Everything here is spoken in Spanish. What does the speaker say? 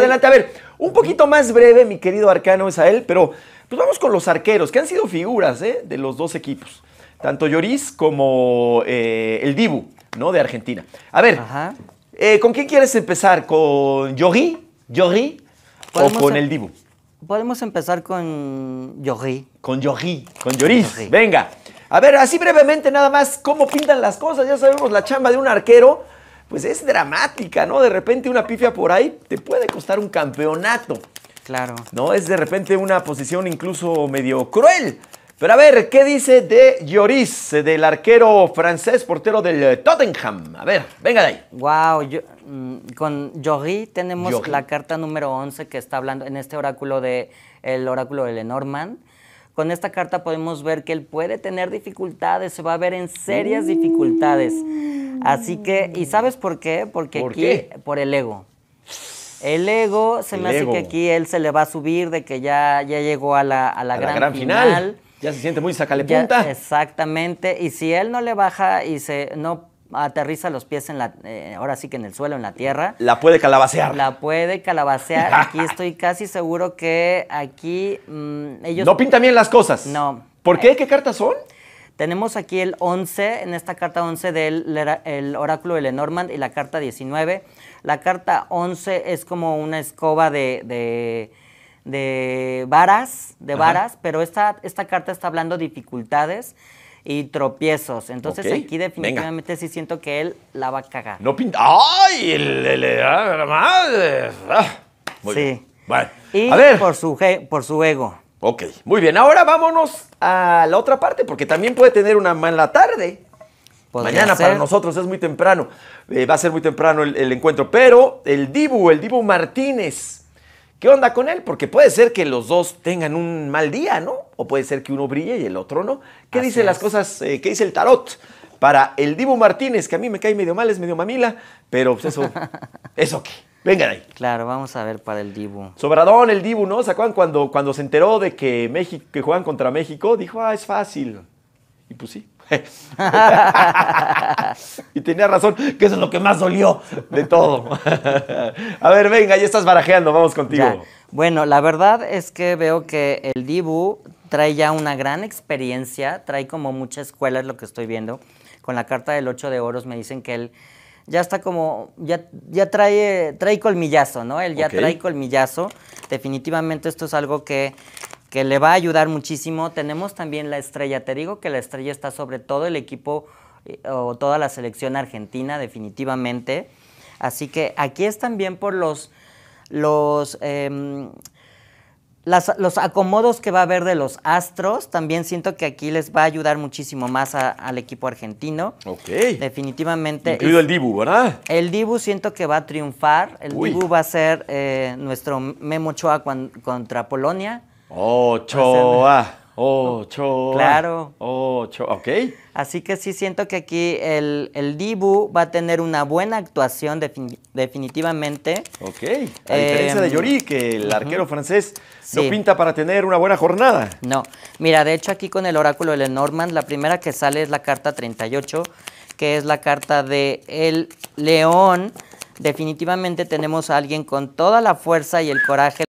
adelante. A ver, un poquito más breve, mi querido Arcano él, pero pues vamos con los arqueros, que han sido figuras ¿eh? de los dos equipos, tanto Lloris como eh, el Dibu, ¿no? De Argentina. A ver, eh, ¿con quién quieres empezar? ¿Con Yogi? ¿Lloris? ¿O con em- el Dibu? Podemos empezar con Lloris. Con Lloris, con Lloris. Venga. A ver, así brevemente nada más, ¿cómo pintan las cosas? Ya sabemos la chamba de un arquero pues es dramática, ¿no? De repente una pifia por ahí te puede costar un campeonato. Claro. No, es de repente una posición incluso medio cruel. Pero a ver, ¿qué dice de Lloris, del arquero francés, portero del Tottenham? A ver, venga de ahí. Wow, yo, mm, con Lloris tenemos la carta número 11 que está hablando en este oráculo de el oráculo de Lenormand. Con esta carta podemos ver que él puede tener dificultades, se va a ver en serias dificultades. Así que, ¿y mm. sabes por qué? Porque ¿Por aquí, qué? por el ego. El ego, se me hace que aquí él se le va a subir de que ya, ya llegó a la, gran, final. Ya se siente muy sacale punta. exactamente. Y si él no le baja y se no aterriza los pies en la, eh, ahora sí que en el suelo, en la tierra. La puede calabacear. La puede calabacear. Aquí estoy casi seguro que aquí mm, ellos. No pintan bien las cosas. No. ¿Por qué? ¿Qué cartas son? Tenemos aquí el 11, en esta carta 11 del el oráculo de Lenormand y la carta 19. La carta 11 es como una escoba de, de, varas, de varas, pero esta, esta carta está hablando dificultades y tropiezos. Entonces aquí definitivamente sí siento que él la va a cagar. No pinta. ¡Ay! Le, ah, la madre! Ah, sí. Y Por, su, por su ego. Ok, muy bien. Ahora vámonos a la otra parte, porque también puede tener una mala tarde. Mañana para nosotros es muy temprano. Eh, va a ser muy temprano el, encuentro. Pero el Dibu, el Dibu Martínez, ¿qué onda con él? Porque puede ser que los dos tengan un mal día, ¿no? O puede ser que uno brille y el otro no. ¿Qué dice las cosas? Eh, ¿Qué dice el tarot? Para el Dibu Martínez, que a mí me cae medio mal, es medio mamila, pero pues eso, ¿eso qué? Venga de ahí. Claro, vamos a ver para el Dibu. Sobradón, el Dibu, ¿no? ¿Se cuando, cuando se enteró de que, México, que juegan contra México? Dijo, ah, es fácil. Y pues sí. y tenía razón, que eso es lo que más dolió de todo. a ver, venga, ya estás barajeando, vamos contigo. Bueno, la verdad es que veo que el Dibu trae ya una gran experiencia, trae como mucha escuela, es lo que estoy viendo. Con la carta del 8 de oros me dicen que él ya está como, ya, ya trae, trae colmillazo, ¿no? Él ya trae colmillazo. Definitivamente esto es algo que, que le va a ayudar muchísimo. Tenemos también la estrella, te digo que la estrella está sobre todo el equipo eh, o toda la selección argentina, definitivamente. Así que aquí es también por los, los em, los acomodos que va a haber de los Astros, también siento que aquí les va a ayudar muchísimo más al equipo argentino. Ok. Definitivamente. Incluido el Dibu, ¿verdad? El Dibu siento que va a triunfar. El Dibu va a ser eh, nuestro Memo Choa contra Polonia. Oh, Choa. Ocho. Claro. Ocho, ok. Así que sí siento que aquí el, Dibu va a tener una buena actuación definitivamente. Ok, a diferencia de em, Yori, que el arquero francés lo pinta para tener una buena jornada. No, mira, de hecho aquí con el oráculo de Lenormand, la primera que sale es la carta 38, que es la carta de el león. Definitivamente tenemos a alguien con toda la fuerza y el coraje